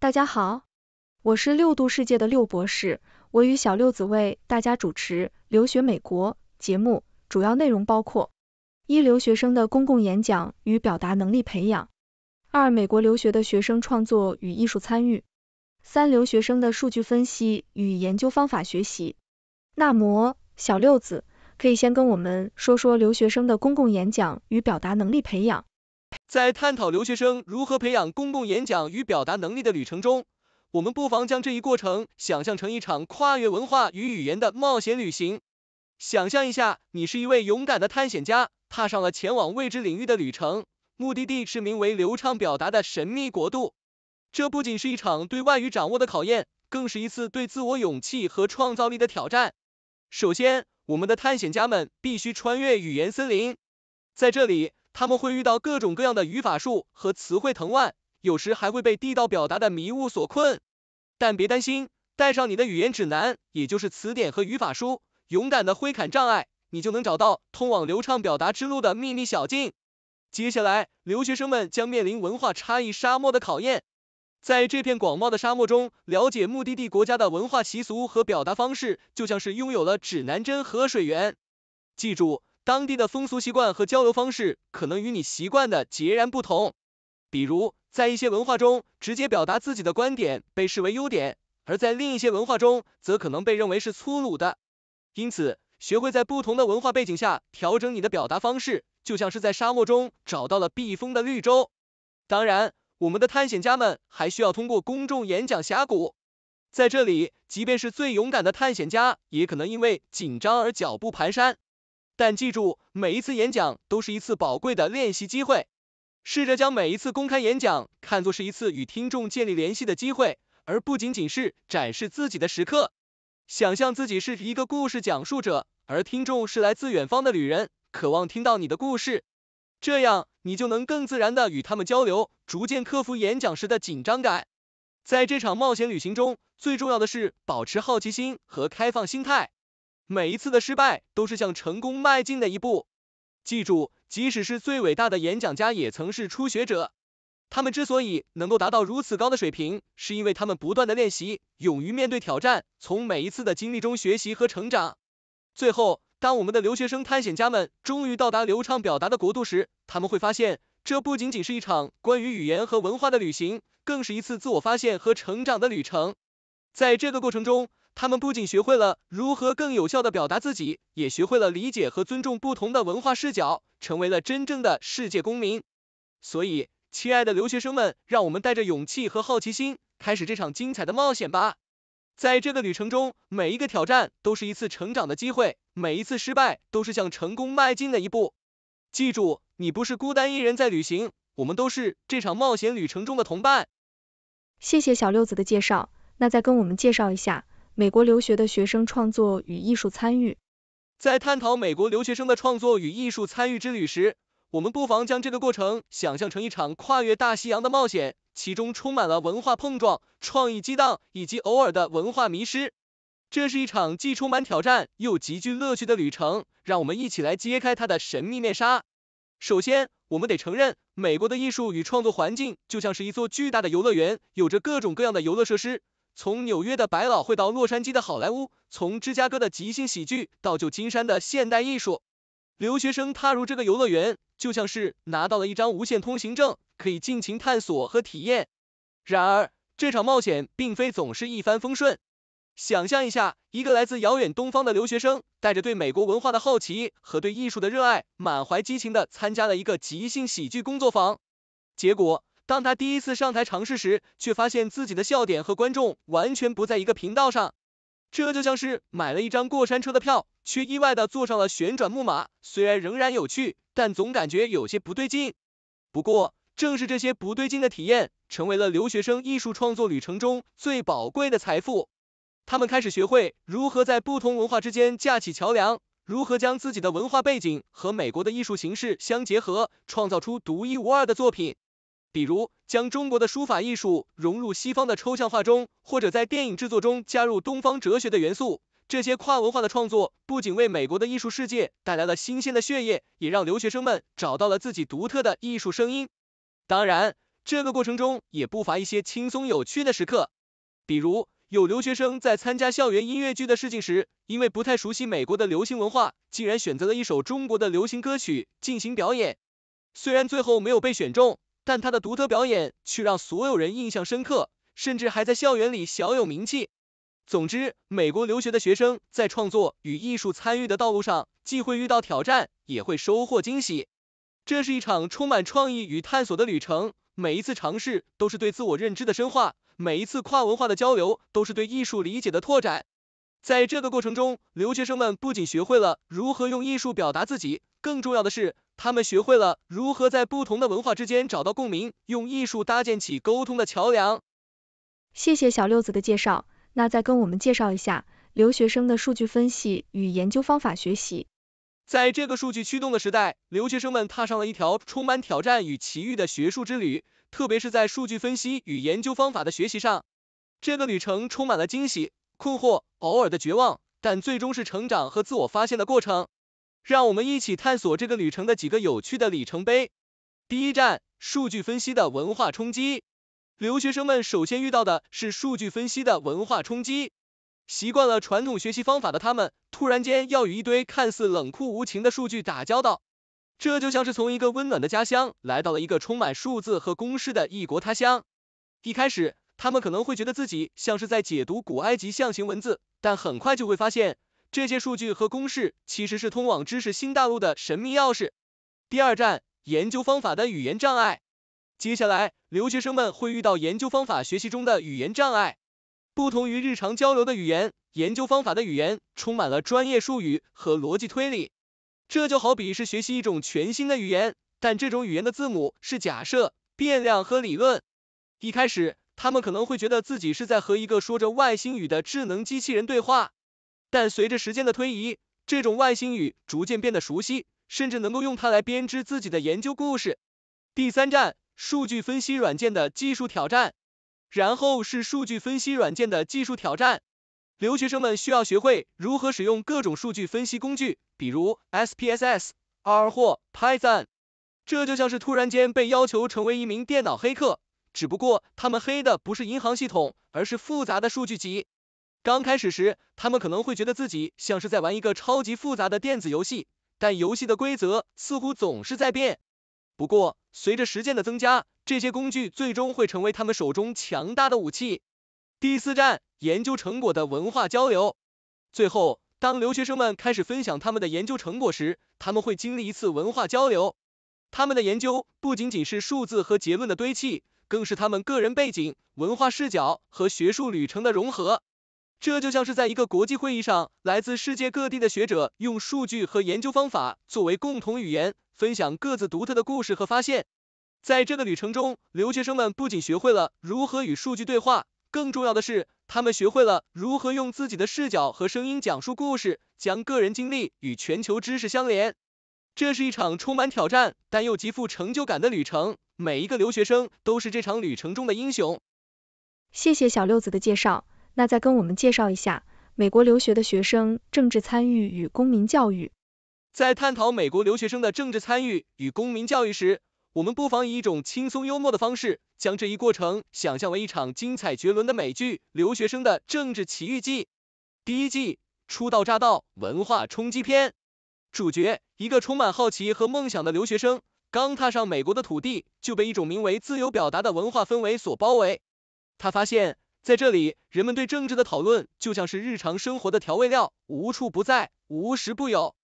大家好，我是六度世界的六博士，我与小六子为大家主持《留学美国》节目，主要内容包括：一、留学生的公共演讲与表达能力培养；二、美国留学的学生创作与艺术参与；三、留学生的数据分析与研究方法学习。那么，小六子可以先跟我们说说留学生的公共演讲与表达能力培养。在探讨留学生如何培养公共演讲与表达能力的旅程中，我们不妨将这一过程想象成一场跨越文化与语言的冒险旅行。想象一下，你是一位勇敢的探险家，踏上了前往未知领域的旅程，目的地是名为流畅表达的神秘国度。这不仅是一场对外语掌握的考验，更是一次对自我勇气和创造力的挑战。首先，我们的探险家们必须穿越语言森林，在这里。他们会遇到各种各样的语法术和词汇藤蔓，有时还会被地道表达的迷雾所困。但别担心，带上你的语言指南，也就是词典和语法书，勇敢的挥砍障碍，你就能找到通往流畅表达之路的秘密小径。接下来，留学生们将面临文化差异沙漠的考验。在这片广袤的沙漠中，了解目的地国家的文化习俗和表达方式，就像是拥有了指南针和水源。记住。当地的风俗习惯和交流方式可能与你习惯的截然不同，比如在一些文化中，直接表达自己的观点被视为优点，而在另一些文化中，则可能被认为是粗鲁的。因此，学会在不同的文化背景下调整你的表达方式，就像是在沙漠中找到了避风的绿洲。当然，我们的探险家们还需要通过公众演讲峡谷，在这里，即便是最勇敢的探险家也可能因为紧张而脚步蹒跚。但记住，每一次演讲都是一次宝贵的练习机会。试着将每一次公开演讲看作是一次与听众建立联系的机会，而不仅仅是展示自己的时刻。想象自己是一个故事讲述者，而听众是来自远方的旅人，渴望听到你的故事。这样，你就能更自然的与他们交流，逐渐克服演讲时的紧张感。在这场冒险旅行中，最重要的是保持好奇心和开放心态。每一次的失败都是向成功迈进的一步。记住，即使是最伟大的演讲家也曾是初学者。他们之所以能够达到如此高的水平，是因为他们不断的练习，勇于面对挑战，从每一次的经历中学习和成长。最后，当我们的留学生探险家们终于到达流畅表达的国度时，他们会发现，这不仅仅是一场关于语言和文化的旅行，更是一次自我发现和成长的旅程。在这个过程中，他们不仅学会了如何更有效地表达自己，也学会了理解和尊重不同的文化视角，成为了真正的世界公民。所以，亲爱的留学生们，让我们带着勇气和好奇心，开始这场精彩的冒险吧！在这个旅程中，每一个挑战都是一次成长的机会，每一次失败都是向成功迈进的一步。记住，你不是孤单一人在旅行，我们都是这场冒险旅程中的同伴。谢谢小六子的介绍，那再跟我们介绍一下。美国留学的学生创作与艺术参与。在探讨美国留学生的创作与艺术参与之旅时，我们不妨将这个过程想象成一场跨越大西洋的冒险，其中充满了文化碰撞、创意激荡以及偶尔的文化迷失。这是一场既充满挑战又极具乐趣的旅程，让我们一起来揭开它的神秘面纱。首先，我们得承认，美国的艺术与创作环境就像是一座巨大的游乐园，有着各种各样的游乐设施。从纽约的百老汇到洛杉矶的好莱坞，从芝加哥的即兴喜剧到旧金山的现代艺术，留学生踏入这个游乐园，就像是拿到了一张无限通行证，可以尽情探索和体验。然而，这场冒险并非总是一帆风顺。想象一下，一个来自遥远东方的留学生，带着对美国文化的好奇和对艺术的热爱，满怀激情的参加了一个即兴喜剧工作坊，结果……当他第一次上台尝试时，却发现自己的笑点和观众完全不在一个频道上。这就像是买了一张过山车的票，却意外的坐上了旋转木马。虽然仍然有趣，但总感觉有些不对劲。不过，正是这些不对劲的体验，成为了留学生艺术创作旅程中最宝贵的财富。他们开始学会如何在不同文化之间架起桥梁，如何将自己的文化背景和美国的艺术形式相结合，创造出独一无二的作品。比如将中国的书法艺术融入西方的抽象画中，或者在电影制作中加入东方哲学的元素，这些跨文化的创作不仅为美国的艺术世界带来了新鲜的血液，也让留学生们找到了自己独特的艺术声音。当然，这个过程中也不乏一些轻松有趣的时刻，比如有留学生在参加校园音乐剧的试镜时，因为不太熟悉美国的流行文化，竟然选择了一首中国的流行歌曲进行表演，虽然最后没有被选中。但他的独特表演却让所有人印象深刻，甚至还在校园里小有名气。总之，美国留学的学生在创作与艺术参与的道路上，既会遇到挑战，也会收获惊喜。这是一场充满创意与探索的旅程，每一次尝试都是对自我认知的深化，每一次跨文化的交流都是对艺术理解的拓展。在这个过程中，留学生们不仅学会了如何用艺术表达自己。更重要的是，他们学会了如何在不同的文化之间找到共鸣，用艺术搭建起沟通的桥梁。谢谢小六子的介绍，那再跟我们介绍一下留学生的数据分析与研究方法学习。在这个数据驱动的时代，留学生们踏上了一条充满挑战与奇遇的学术之旅，特别是在数据分析与研究方法的学习上，这个旅程充满了惊喜、困惑、偶尔的绝望，但最终是成长和自我发现的过程。让我们一起探索这个旅程的几个有趣的里程碑。第一站，数据分析的文化冲击。留学生们首先遇到的是数据分析的文化冲击。习惯了传统学习方法的他们，突然间要与一堆看似冷酷无情的数据打交道，这就像是从一个温暖的家乡来到了一个充满数字和公式的异国他乡。一开始，他们可能会觉得自己像是在解读古埃及象形文字，但很快就会发现。这些数据和公式其实是通往知识新大陆的神秘钥匙。第二站，研究方法的语言障碍。接下来，留学生们会遇到研究方法学习中的语言障碍。不同于日常交流的语言，研究方法的语言充满了专业术语和逻辑推理。这就好比是学习一种全新的语言，但这种语言的字母是假设、变量和理论。一开始，他们可能会觉得自己是在和一个说着外星语的智能机器人对话。但随着时间的推移，这种外星语逐渐变得熟悉，甚至能够用它来编织自己的研究故事。第三站，数据分析软件的技术挑战。然后是数据分析软件的技术挑战。留学生们需要学会如何使用各种数据分析工具，比如 SPSS、R 或 Python。这就像是突然间被要求成为一名电脑黑客，只不过他们黑的不是银行系统，而是复杂的数据集。刚开始时，他们可能会觉得自己像是在玩一个超级复杂的电子游戏，但游戏的规则似乎总是在变。不过，随着时间的增加，这些工具最终会成为他们手中强大的武器。第四站，研究成果的文化交流。最后，当留学生们开始分享他们的研究成果时，他们会经历一次文化交流。他们的研究不仅仅是数字和结论的堆砌，更是他们个人背景、文化视角和学术旅程的融合。这就像是在一个国际会议上，来自世界各地的学者用数据和研究方法作为共同语言，分享各自独特的故事和发现。在这个旅程中，留学生们不仅学会了如何与数据对话，更重要的是，他们学会了如何用自己的视角和声音讲述故事，将个人经历与全球知识相连。这是一场充满挑战，但又极富成就感的旅程。每一个留学生都是这场旅程中的英雄。谢谢小六子的介绍。那再跟我们介绍一下美国留学的学生政治参与与公民教育。在探讨美国留学生的政治参与与公民教育时，我们不妨以一种轻松幽默的方式，将这一过程想象为一场精彩绝伦的美剧《留学生的政治奇遇记》第一季，初到乍到，文化冲击篇。主角一个充满好奇和梦想的留学生，刚踏上美国的土地，就被一种名为自由表达的文化氛围所包围。他发现。在这里，人们对政治的讨论就像是日常生活的调味料，无处不在，无时不有。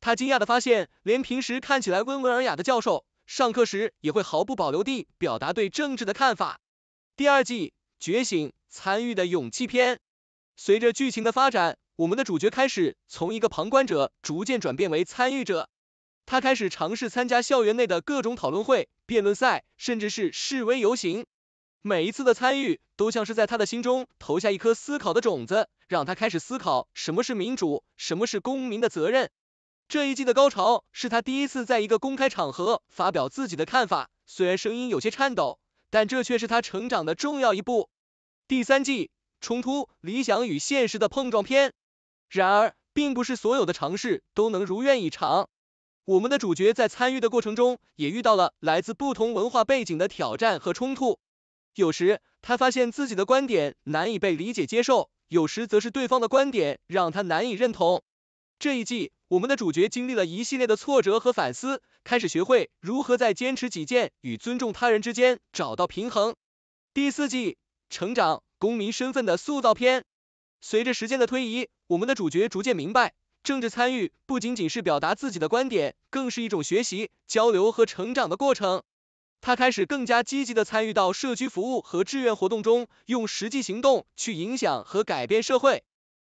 他惊讶地发现，连平时看起来温文尔雅的教授，上课时也会毫不保留地表达对政治的看法。第二季觉醒参与的勇气篇，随着剧情的发展，我们的主角开始从一个旁观者逐渐转变为参与者。他开始尝试参加校园内的各种讨论会、辩论赛，甚至是示威游行。每一次的参与，都像是在他的心中投下一颗思考的种子，让他开始思考什么是民主，什么是公民的责任。这一季的高潮是他第一次在一个公开场合发表自己的看法，虽然声音有些颤抖，但这却是他成长的重要一步。第三季冲突：理想与现实的碰撞篇。然而，并不是所有的尝试都能如愿以偿。我们的主角在参与的过程中，也遇到了来自不同文化背景的挑战和冲突。有时他发现自己的观点难以被理解接受，有时则是对方的观点让他难以认同。这一季，我们的主角经历了一系列的挫折和反思，开始学会如何在坚持己见与尊重他人之间找到平衡。第四季，成长公民身份的塑造篇。随着时间的推移，我们的主角逐渐明白，政治参与不仅仅是表达自己的观点，更是一种学习、交流和成长的过程。他开始更加积极的参与到社区服务和志愿活动中，用实际行动去影响和改变社会。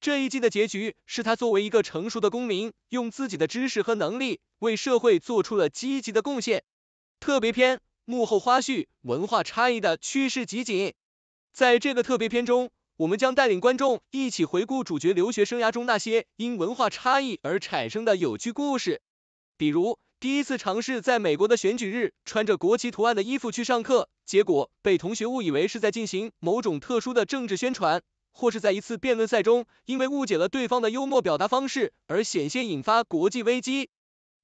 这一季的结局是他作为一个成熟的公民，用自己的知识和能力为社会做出了积极的贡献。特别篇幕后花絮文化差异的趋势集锦，在这个特别篇中，我们将带领观众一起回顾主角留学生涯中那些因文化差异而产生的有趣故事，比如。第一次尝试在美国的选举日穿着国旗图案的衣服去上课，结果被同学误以为是在进行某种特殊的政治宣传，或是在一次辩论赛中因为误解了对方的幽默表达方式而险些引发国际危机。《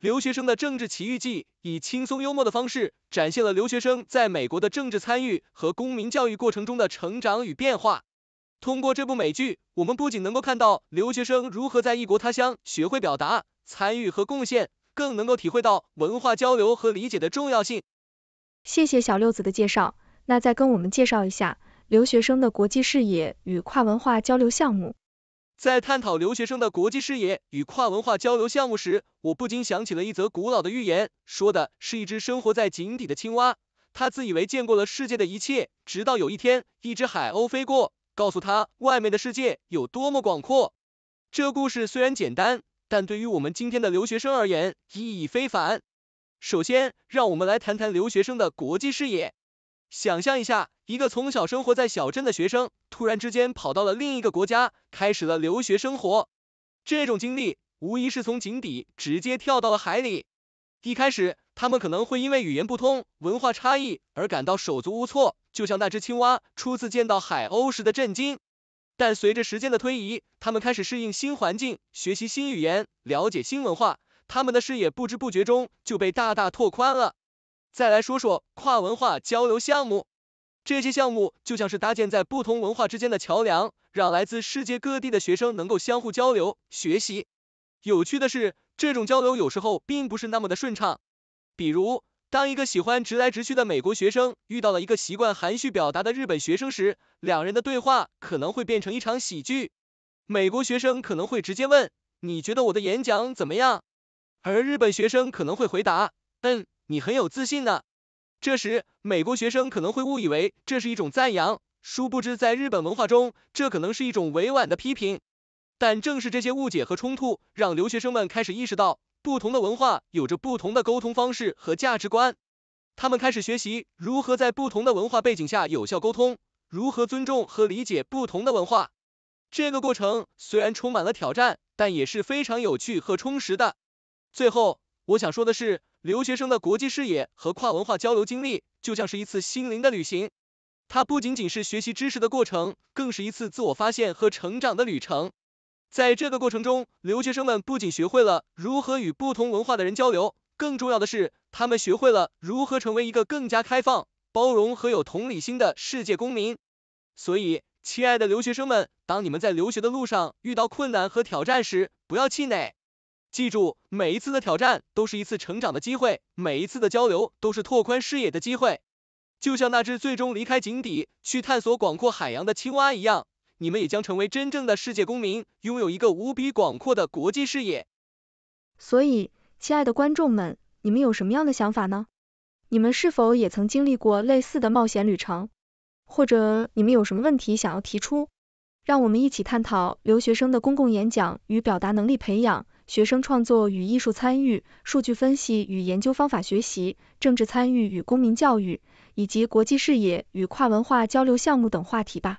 留学生的政治奇遇记》以轻松幽默的方式，展现了留学生在美国的政治参与和公民教育过程中的成长与变化。通过这部美剧，我们不仅能够看到留学生如何在异国他乡学会表达、参与和贡献。更能够体会到文化交流和理解的重要性。谢谢小六子的介绍，那再跟我们介绍一下留学生的国际视野与跨文化交流项目。在探讨留学生的国际视野与跨文化交流项目时，我不禁想起了一则古老的寓言，说的是一只生活在井底的青蛙，它自以为见过了世界的一切，直到有一天，一只海鸥飞过，告诉它外面的世界有多么广阔。这故事虽然简单。但对于我们今天的留学生而言，意义非凡。首先，让我们来谈谈留学生的国际视野。想象一下，一个从小生活在小镇的学生，突然之间跑到了另一个国家，开始了留学生活。这种经历，无疑是从井底直接跳到了海里。一开始，他们可能会因为语言不通、文化差异而感到手足无措，就像那只青蛙初次见到海鸥时的震惊。但随着时间的推移，他们开始适应新环境，学习新语言，了解新文化，他们的视野不知不觉中就被大大拓宽了。再来说说跨文化交流项目，这些项目就像是搭建在不同文化之间的桥梁，让来自世界各地的学生能够相互交流、学习。有趣的是，这种交流有时候并不是那么的顺畅，比如。当一个喜欢直来直去的美国学生遇到了一个习惯含蓄表达的日本学生时，两人的对话可能会变成一场喜剧。美国学生可能会直接问：“你觉得我的演讲怎么样？”而日本学生可能会回答：“嗯，你很有自信呢。”这时，美国学生可能会误以为这是一种赞扬，殊不知在日本文化中，这可能是一种委婉的批评。但正是这些误解和冲突，让留学生们开始意识到。不同的文化有着不同的沟通方式和价值观，他们开始学习如何在不同的文化背景下有效沟通，如何尊重和理解不同的文化。这个过程虽然充满了挑战，但也是非常有趣和充实的。最后，我想说的是，留学生的国际视野和跨文化交流经历，就像是一次心灵的旅行，它不仅仅是学习知识的过程，更是一次自我发现和成长的旅程。在这个过程中，留学生们不仅学会了如何与不同文化的人交流，更重要的是，他们学会了如何成为一个更加开放、包容和有同理心的世界公民。所以，亲爱的留学生们，当你们在留学的路上遇到困难和挑战时，不要气馁。记住，每一次的挑战都是一次成长的机会，每一次的交流都是拓宽视野的机会。就像那只最终离开井底，去探索广阔海洋的青蛙一样。你们也将成为真正的世界公民，拥有一个无比广阔的国际视野。所以，亲爱的观众们，你们有什么样的想法呢？你们是否也曾经历过类似的冒险旅程？或者你们有什么问题想要提出？让我们一起探讨留学生的公共演讲与表达能力培养、学生创作与艺术参与、数据分析与研究方法学习、政治参与与公民教育，以及国际视野与跨文化交流项目等话题吧。